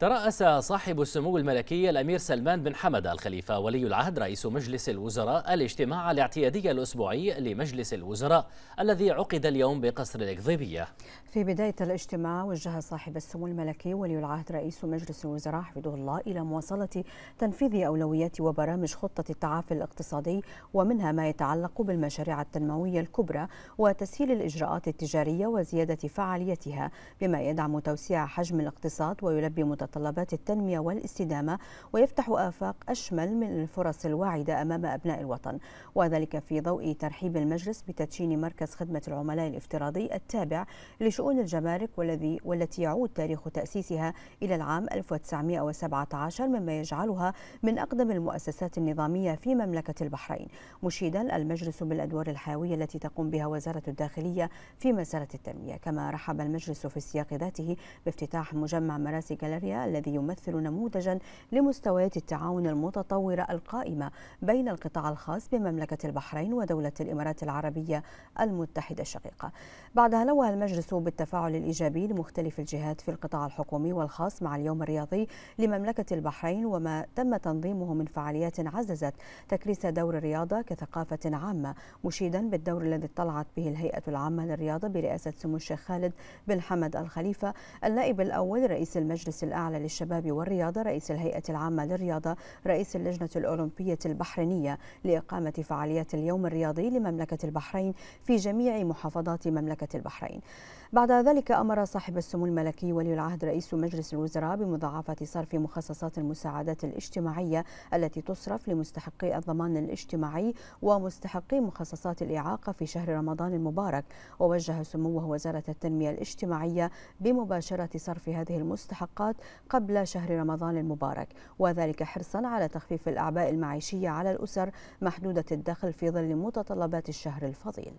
ترأس صاحب السمو الملكي الأمير سلمان بن حمد الخليفة ولي العهد رئيس مجلس الوزراء الاجتماع الاعتيادي الأسبوعي لمجلس الوزراء الذي عقد اليوم بقصر الإقضيبية في بداية الاجتماع وجه صاحب السمو الملكي ولي العهد رئيس مجلس الوزراء حفظه الله إلى مواصلة تنفيذ أولويات وبرامج خطة التعافي الاقتصادي ومنها ما يتعلق بالمشاريع التنموية الكبرى وتسهيل الإجراءات التجارية وزيادة فعاليتها بما يدعم توسيع حجم الاقتصاد ويلبي متطلبات متطلبات التنمية والاستدامة ويفتح آفاق أشمل من الفرص الواعدة أمام أبناء الوطن وذلك في ضوء ترحيب المجلس بتدشين مركز خدمة العملاء الافتراضي التابع لشؤون الجمارك والذي والتي يعود تاريخ تأسيسها إلى العام 1917 مما يجعلها من أقدم المؤسسات النظامية في مملكة البحرين مشيدا المجلس بالأدوار الحيوية التي تقوم بها وزارة الداخلية في مسارة التنمية كما رحب المجلس في السياق ذاته بافتتاح مجمع مراسي جاليريا الذي يمثل نموذجا لمستويات التعاون المتطورة القائمة بين القطاع الخاص بمملكة البحرين ودولة الإمارات العربية المتحدة الشقيقة بعدها لوى المجلس بالتفاعل الإيجابي لمختلف الجهات في القطاع الحكومي والخاص مع اليوم الرياضي لمملكة البحرين وما تم تنظيمه من فعاليات عززت تكريس دور الرياضة كثقافة عامة مشيدا بالدور الذي اطلعت به الهيئة العامة للرياضة برئاسة سمو الشيخ خالد بن حمد الخليفة النائب الأول رئيس المجلس الأعلى الأعلى للشباب والرياضة رئيس الهيئة العامة للرياضة رئيس اللجنة الأولمبية البحرينية لإقامة فعاليات اليوم الرياضي لمملكة البحرين في جميع محافظات مملكة البحرين بعد ذلك أمر صاحب السمو الملكي ولي العهد رئيس مجلس الوزراء بمضاعفة صرف مخصصات المساعدات الاجتماعية التي تصرف لمستحقي الضمان الاجتماعي ومستحقي مخصصات الإعاقة في شهر رمضان المبارك ووجه سموه وزارة التنمية الاجتماعية بمباشرة صرف هذه المستحقات قبل شهر رمضان المبارك وذلك حرصا على تخفيف الأعباء المعيشية على الأسر محدودة الدخل في ظل متطلبات الشهر الفضيل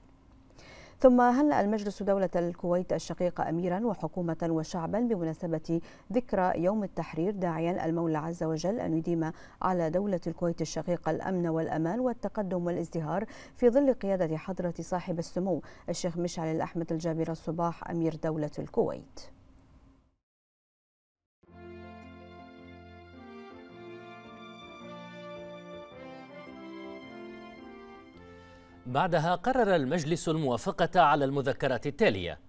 ثم هنأ المجلس دولة الكويت الشقيقة أميرا وحكومة وشعبا بمناسبة ذكرى يوم التحرير داعيا المولى عز وجل أن يديم على دولة الكويت الشقيقة الأمن والأمان والتقدم والازدهار في ظل قيادة حضرة صاحب السمو الشيخ مشعل الأحمد الجابر الصباح أمير دولة الكويت بعدها قرر المجلس الموافقة على المذكرة التالية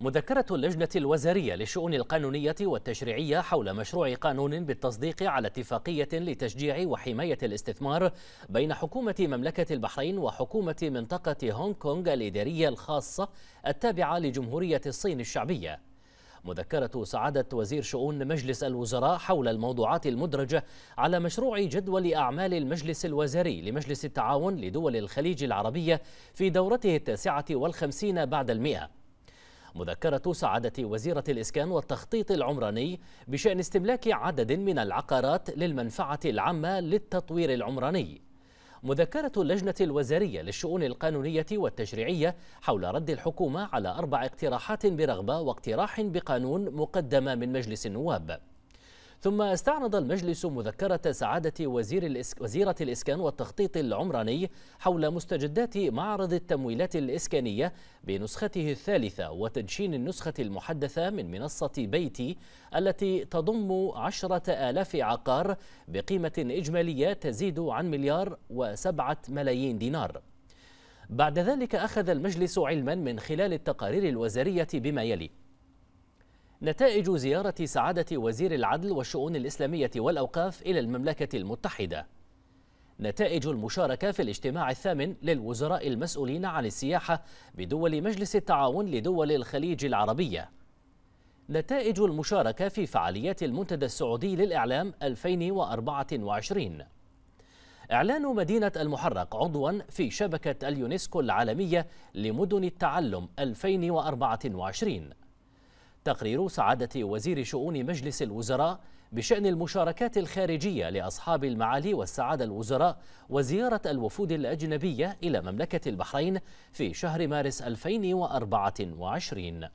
مذكرة اللجنة الوزارية للشؤون القانونية والتشريعية حول مشروع قانون بالتصديق على اتفاقية لتشجيع وحماية الاستثمار بين حكومة مملكة البحرين وحكومة منطقة هونغ كونغ الإدارية الخاصة التابعة لجمهورية الصين الشعبية مذكرة سعادة وزير شؤون مجلس الوزراء حول الموضوعات المدرجة على مشروع جدول أعمال المجلس الوزاري لمجلس التعاون لدول الخليج العربية في دورته التاسعة والخمسين بعد المئة مذكرة سعادة وزيرة الإسكان والتخطيط العمراني بشأن استملاك عدد من العقارات للمنفعة العامة للتطوير العمراني مذكرة اللجنة الوزارية للشؤون القانونية والتشريعية حول رد الحكومة على أربع اقتراحات برغبة واقتراح بقانون مقدمة من مجلس النواب ثم استعرض المجلس مذكرة سعادة وزير الإسك... وزيرة الإسكان والتخطيط العمراني حول مستجدات معرض التمويلات الإسكانية بنسخته الثالثة وتدشين النسخة المحدثة من منصة بيتي التي تضم عشرة آلاف عقار بقيمة إجمالية تزيد عن مليار وسبعة ملايين دينار بعد ذلك أخذ المجلس علما من خلال التقارير الوزارية بما يلي نتائج زيارة سعادة وزير العدل والشؤون الإسلامية والأوقاف إلى المملكة المتحدة نتائج المشاركة في الاجتماع الثامن للوزراء المسؤولين عن السياحة بدول مجلس التعاون لدول الخليج العربية نتائج المشاركة في فعاليات المنتدى السعودي للإعلام 2024 إعلان مدينة المحرق عضوا في شبكة اليونسكو العالمية لمدن التعلم 2024 تقرير سعادة وزير شؤون مجلس الوزراء بشأن المشاركات الخارجية لأصحاب المعالي والسعادة الوزراء وزيارة الوفود الأجنبية إلى مملكة البحرين في شهر مارس 2024